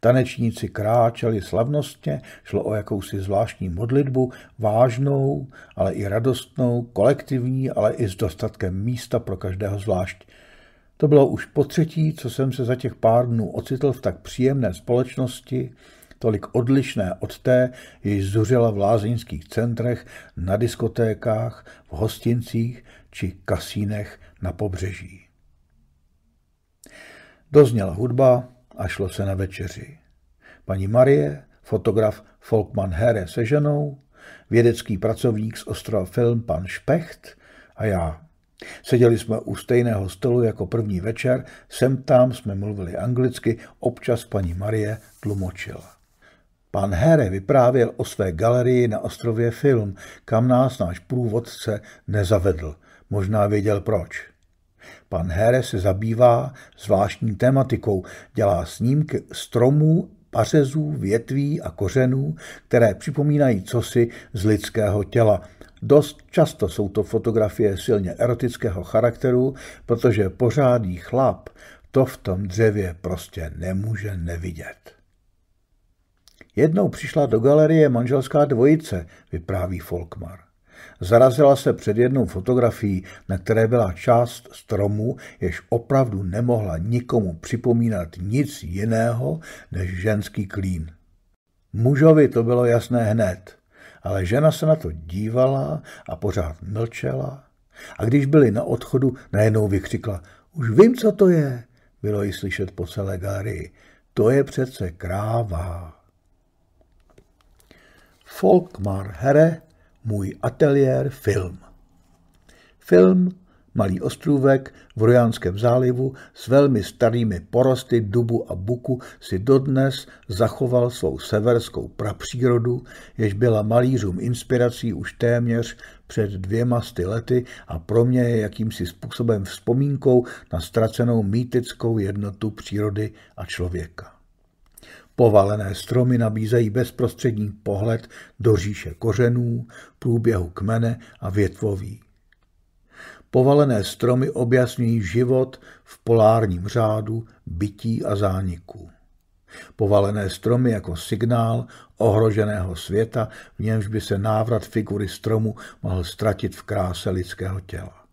Tanečníci kráčeli slavnostně, šlo o jakousi zvláštní modlitbu, vážnou, ale i radostnou, kolektivní, ale i s dostatkem místa pro každého zvlášť. To bylo už po třetí, co jsem se za těch pár dnů ocitl v tak příjemné společnosti, tolik odlišné od té, jež zuřila v lázeňských centrech, na diskotékách, v hostincích či kasínech na pobřeží. Dozněla hudba a šlo se na večeři. Paní Marie, fotograf Folkman Here se ženou, vědecký pracovník z ostrova Film pan Špecht a já Seděli jsme u stejného stolu jako první večer, sem tam jsme mluvili anglicky, občas paní Marie tlumočila. Pan Here vyprávěl o své galerii na ostrově Film, kam nás náš průvodce nezavedl. Možná věděl proč. Pan Here se zabývá zvláštní tematikou, dělá snímky stromů, pařezů, větví a kořenů, které připomínají cosi z lidského těla – Dost často jsou to fotografie silně erotického charakteru, protože pořádný chlap to v tom dřevě prostě nemůže nevidět. Jednou přišla do galerie manželská dvojice, vypráví Folkmar. Zarazila se před jednou fotografií, na které byla část stromu, jež opravdu nemohla nikomu připomínat nic jiného než ženský klín. Mužovi to bylo jasné hned ale žena se na to dívala a pořád mlčela. A když byli na odchodu, najednou vykřikla, už vím, co to je, bylo ji slyšet po celé gárii. To je přece kráva. Folkmar Here, můj ateliér film. Film malý ostrůvek v Rojánském zálivu s velmi starými porosty dubu a buku si dodnes zachoval svou severskou prapřírodu, jež byla malířům inspirací už téměř před dvěma sty lety a pro mě je jakýmsi způsobem vzpomínkou na ztracenou mýtickou jednotu přírody a člověka. Povalené stromy nabízejí bezprostřední pohled do říše kořenů, průběhu kmene a větvoví. Povalené stromy objasňují život v polárním řádu bytí a zániku. Povalené stromy jako signál ohroženého světa, v němž by se návrat figury stromu mohl ztratit v kráse lidského těla.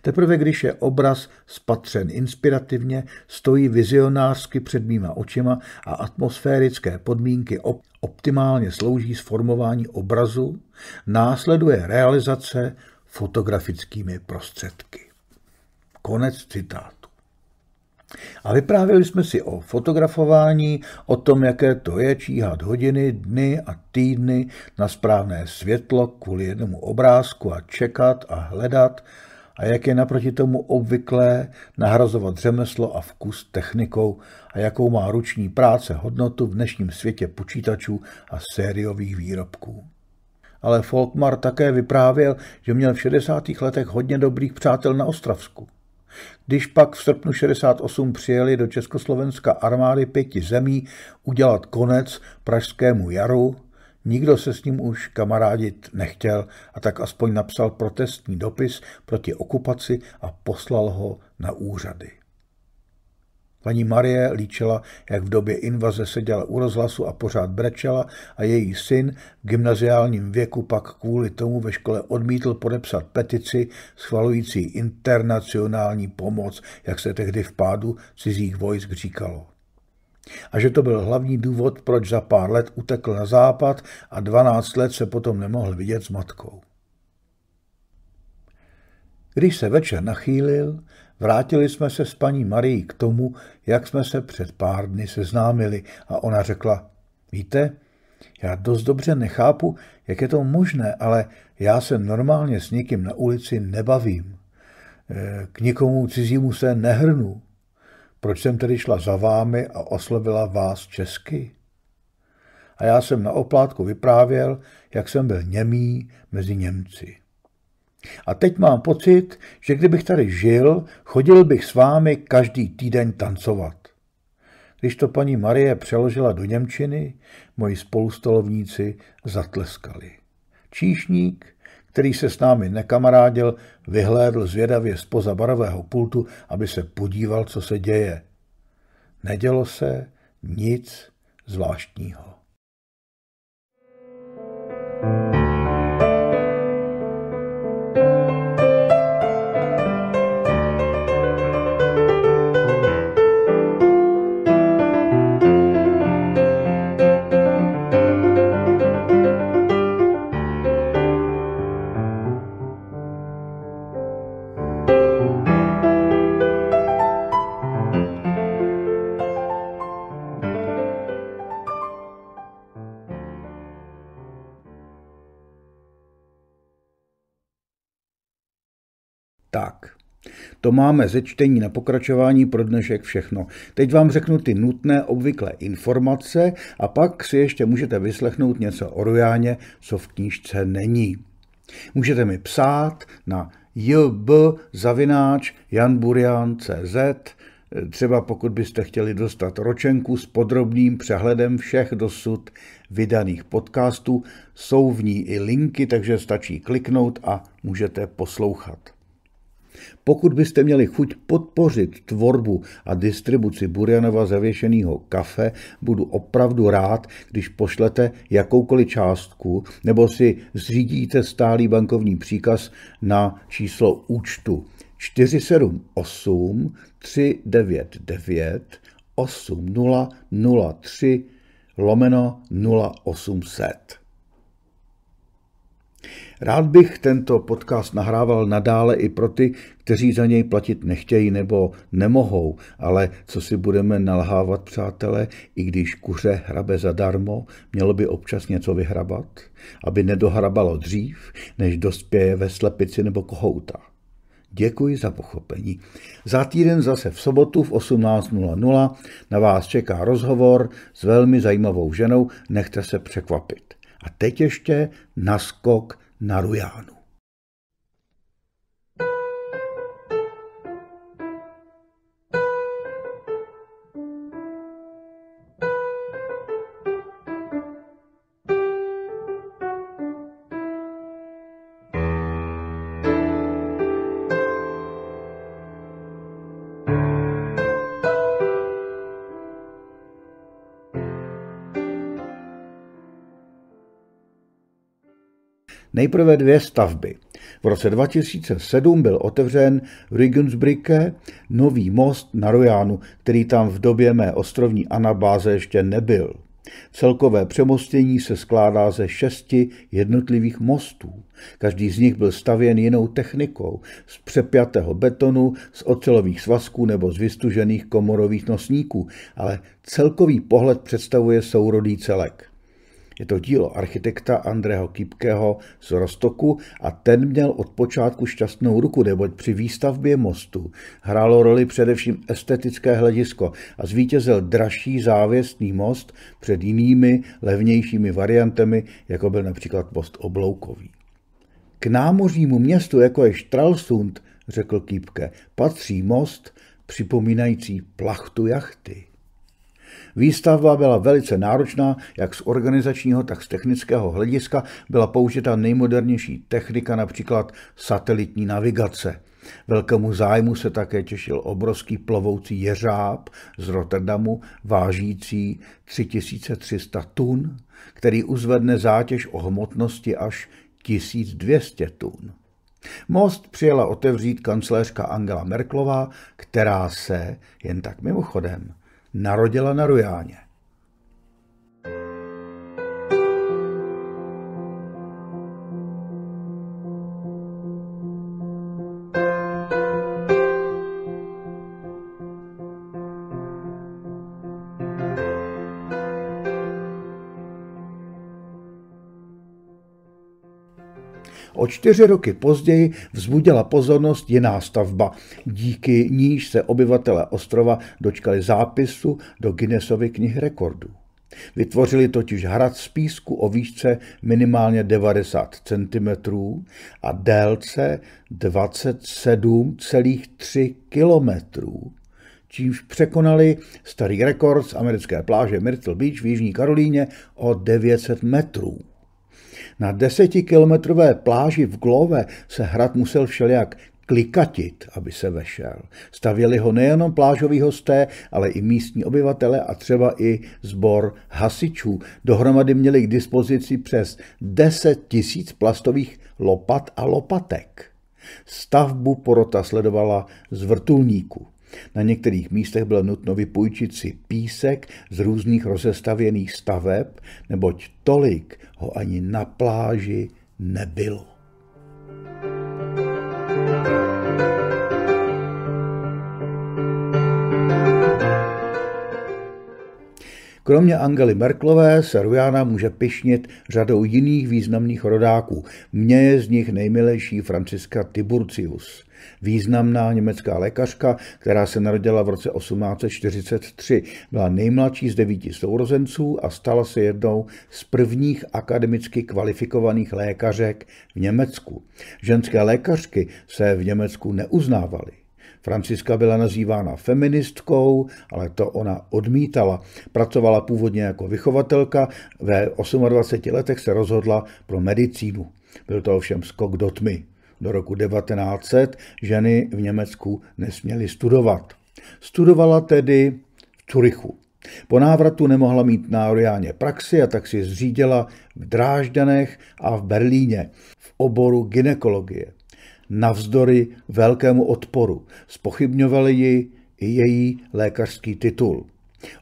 Teprve když je obraz spatřen inspirativně, stojí vizionářsky před mýma očima a atmosférické podmínky optimálně slouží sformování obrazu, následuje realizace fotografickými prostředky. Konec citátu. A vyprávěli jsme si o fotografování, o tom, jaké to je číhat hodiny, dny a týdny na správné světlo kvůli jednomu obrázku a čekat a hledat, a jak je naproti tomu obvyklé nahrazovat řemeslo a vkus technikou a jakou má ruční práce hodnotu v dnešním světě počítačů a sériových výrobků ale Folkmar také vyprávěl, že měl v 60. letech hodně dobrých přátel na Ostravsku. Když pak v srpnu 68 přijeli do Československa armády pěti zemí udělat konec pražskému jaru, nikdo se s ním už kamarádit nechtěl a tak aspoň napsal protestní dopis proti okupaci a poslal ho na úřady. Paní Marie líčila, jak v době invaze seděla u rozhlasu a pořád brečela a její syn v gymnaziálním věku pak kvůli tomu ve škole odmítl podepsat petici schvalující internacionální pomoc, jak se tehdy v pádu cizích vojsk říkalo. A že to byl hlavní důvod, proč za pár let utekl na západ a 12 let se potom nemohl vidět s matkou. Když se večer nachýlil, Vrátili jsme se s paní Marií k tomu, jak jsme se před pár dny seznámili a ona řekla, víte, já dost dobře nechápu, jak je to možné, ale já se normálně s nikým na ulici nebavím. E, k nikomu cizímu se nehrnu. Proč jsem tedy šla za vámi a oslovila vás česky? A já jsem na oplátku vyprávěl, jak jsem byl němý mezi Němci. A teď mám pocit, že kdybych tady žil, chodil bych s vámi každý týden tancovat. Když to paní Marie přeložila do Němčiny, moji spolustolovníci zatleskali. Číšník, který se s námi nekamarádil, vyhlédl zvědavě spoza barového pultu, aby se podíval, co se děje. Nedělo se nic zvláštního. To máme ze čtení na pokračování pro dnešek všechno. Teď vám řeknu ty nutné obvyklé informace a pak si ještě můžete vyslechnout něco o Rujáně, co v knížce není. Můžete mi psát na jb.janburian.cz třeba pokud byste chtěli dostat ročenku s podrobným přehledem všech dosud vydaných podcastů, jsou v ní i linky, takže stačí kliknout a můžete poslouchat. Pokud byste měli chuť podpořit tvorbu a distribuci Burjanova zavěšeného kafe, budu opravdu rád, když pošlete jakoukoliv částku nebo si zřídíte stálý bankovní příkaz na číslo účtu 478 399 8003 lomeno 0800. Rád bych tento podcast nahrával nadále i pro ty, kteří za něj platit nechtějí nebo nemohou, ale co si budeme nalhávat, přátelé, i když kuře hrabe zadarmo, mělo by občas něco vyhrabat, aby nedohrabalo dřív, než dospěje ve slepici nebo kohouta. Děkuji za pochopení. Za týden zase v sobotu v 18.00 na vás čeká rozhovor s velmi zajímavou ženou, nechte se překvapit. A teď ještě naskok narujánu. Nejprve dvě stavby. V roce 2007 byl otevřen v nový most na Rojánu, který tam v době mé ostrovní anabáze ještě nebyl. Celkové přemostění se skládá ze šesti jednotlivých mostů. Každý z nich byl stavěn jinou technikou, z přepjatého betonu, z ocelových svazků nebo z vystužených komorových nosníků, ale celkový pohled představuje sourodý celek. Je to dílo architekta Andreho Kipkeho z Rostoku a ten měl od počátku šťastnou ruku, neboť při výstavbě mostu hrálo roli především estetické hledisko a zvítězil dražší závěsný most před jinými levnějšími variantami, jako byl například most obloukový. K námořnímu městu, jako je Stralsund, řekl Kýpke, patří most připomínající plachtu jachty. Výstavba byla velice náročná, jak z organizačního, tak z technického hlediska byla použita nejmodernější technika, například satelitní navigace. Velkému zájmu se také těšil obrovský plovoucí jeřáb z Rotterdamu, vážící 3300 tun, který uzvedne zátěž o hmotnosti až 1200 tun. Most přijela otevřít kancléřka Angela Merklová, která se, jen tak mimochodem, narodila na Rujáně. O čtyři roky později vzbudila pozornost jiná stavba, díky níž se obyvatele ostrova dočkali zápisu do Guinnessovy knih rekordů. Vytvořili totiž hrad z písku o výšce minimálně 90 cm a délce 27,3 km, čímž překonali starý rekord z americké pláže Myrtle Beach v Jižní Karolíně o 900 metrů. Na desetikilometrové pláži v Glove se hrad musel všelijak klikatit, aby se vešel. Stavěli ho nejenom plážoví hosté, ale i místní obyvatele a třeba i sbor hasičů. Dohromady měli k dispozici přes 10 tisíc plastových lopat a lopatek. Stavbu porota sledovala z vrtulníku. Na některých místech bylo nutno vypůjčit si písek z různých rozestavěných staveb, neboť tolik ho ani na pláži nebylo. Kromě Angely Merklové se Rujána může pišnit řadou jiných významných rodáků. Mně je z nich nejmilejší Franciska Tiburcius. Významná německá lékařka, která se narodila v roce 1843, byla nejmladší z devíti sourozenců a stala se jednou z prvních akademicky kvalifikovaných lékařek v Německu. Ženské lékařky se v Německu neuznávaly. Franciska byla nazývána feministkou, ale to ona odmítala. Pracovala původně jako vychovatelka, ve 28 letech se rozhodla pro medicínu. Byl to ovšem skok do tmy do roku 1900 ženy v Německu nesměly studovat. Studovala tedy v Curychu. Po návratu nemohla mít na Oriáně praxi a tak si zřídila v Drážďanech a v Berlíně v oboru ginekologie. Navzdory velkému odporu spochybňovali ji i její lékařský titul.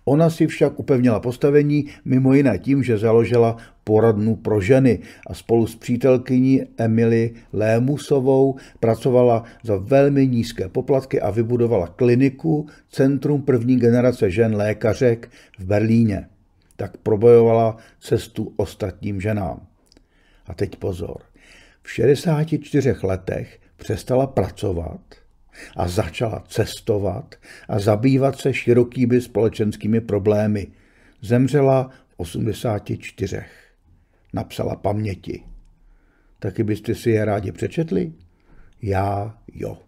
Ona si však upevnila postavení mimo jiné tím, že založila poradnu pro ženy a spolu s přítelkyní Emily Lémusovou pracovala za velmi nízké poplatky a vybudovala kliniku Centrum první generace žen lékařek v Berlíně. Tak probojovala cestu ostatním ženám. A teď pozor. V 64 letech přestala pracovat – a začala cestovat a zabývat se širokými společenskými problémy. Zemřela v 84. Napsala paměti. Taky byste si je rádi přečetli? Já jo.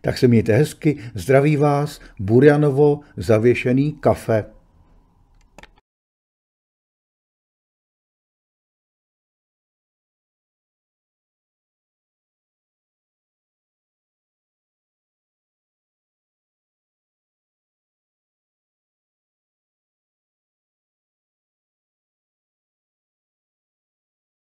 Tak se mějte hezky, zdraví vás Burjanovo zavěšený kafe.